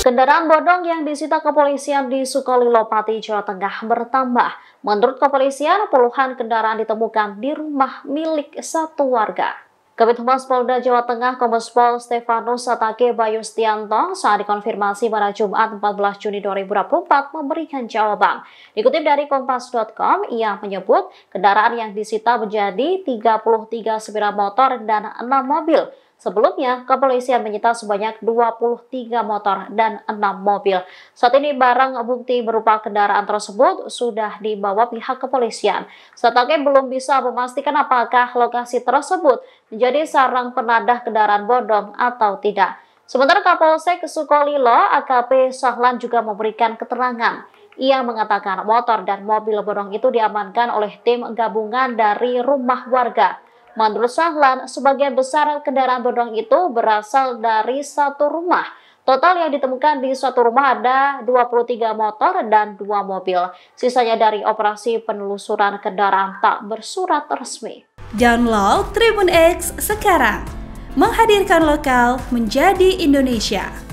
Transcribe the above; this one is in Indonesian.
Kendaraan bodong yang disita kepolisian di Sukolilo Pati, Jawa Tengah bertambah. Menurut kepolisian, puluhan kendaraan ditemukan di rumah milik satu warga. Kabit Humas Polda Jawa Tengah Kombespol Pol Stefanus Satake Stianto saat dikonfirmasi pada Jumat 14 Juni 2024 memberikan jawaban. Dikutip dari kompas.com, ia menyebut kendaraan yang disita menjadi 33 sepeda motor dan 6 mobil. Sebelumnya, kepolisian menyita sebanyak 23 motor dan 6 mobil. Saat ini barang bukti berupa kendaraan tersebut sudah dibawa pihak kepolisian. Setangnya belum bisa memastikan apakah lokasi tersebut menjadi sarang penadah kendaraan bodong atau tidak. Sementara Kapolsek Sukolilo AKP Sahlan juga memberikan keterangan. Ia mengatakan motor dan mobil bodong itu diamankan oleh tim gabungan dari rumah warga. Menurut Sahlan, sebagian besar kendaraan bodong itu berasal dari satu rumah. Total yang ditemukan di suatu rumah ada 23 motor dan dua mobil. Sisanya dari operasi penelusuran kendaraan tak bersurat resmi. Download Tribun X sekarang. Menghadirkan lokal menjadi Indonesia.